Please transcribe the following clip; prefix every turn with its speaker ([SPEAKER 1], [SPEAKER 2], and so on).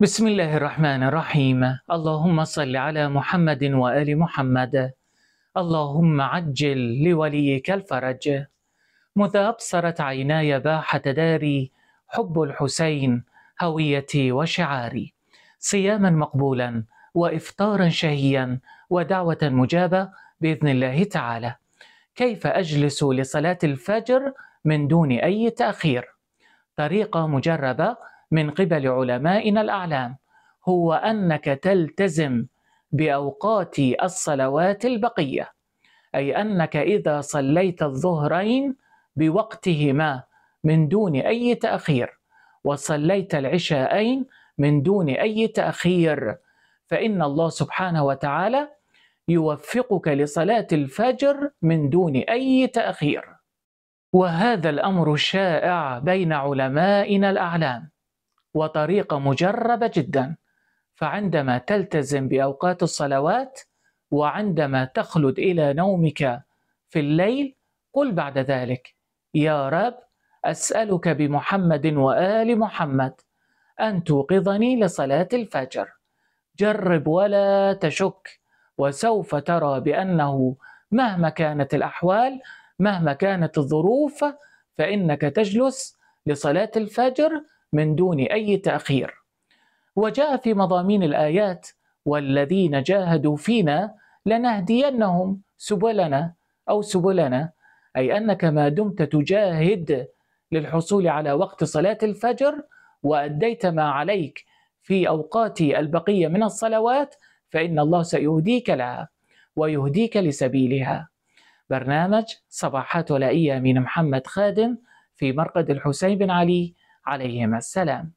[SPEAKER 1] بسم الله الرحمن الرحيم اللهم صل على محمد وآل محمد اللهم عجل لوليك الفرج مذ أبصرت عيناي باحة داري حب الحسين هويتي وشعاري صياما مقبولا وإفطارا شهيا ودعوة مجابة بإذن الله تعالى كيف أجلس لصلاة الفجر من دون أي تأخير طريقة مجربة من قبل علمائنا الأعلام هو أنك تلتزم بأوقات الصلوات البقية أي أنك إذا صليت الظهرين بوقتهما من دون أي تأخير وصليت العشاءين من دون أي تأخير فإن الله سبحانه وتعالى يوفقك لصلاة الفجر من دون أي تأخير وهذا الأمر شائع بين علمائنا الأعلام وطريقة مجربة جدا فعندما تلتزم بأوقات الصلوات وعندما تخلد إلى نومك في الليل قل بعد ذلك يا رب أسألك بمحمد وآل محمد أن توقظني لصلاة الفجر جرب ولا تشك وسوف ترى بأنه مهما كانت الأحوال مهما كانت الظروف فإنك تجلس لصلاة الفجر من دون أي تأخير وجاء في مضامين الآيات والذين جاهدوا فينا لنهدينهم سبلنا أو سبلنا أي أنك ما دمت تجاهد للحصول على وقت صلاة الفجر وأديت ما عليك في أوقات البقية من الصلوات فإن الله سيهديك لها ويهديك لسبيلها برنامج صباحات ولائية من محمد خادم في مرقد الحسين بن علي عليهما السلام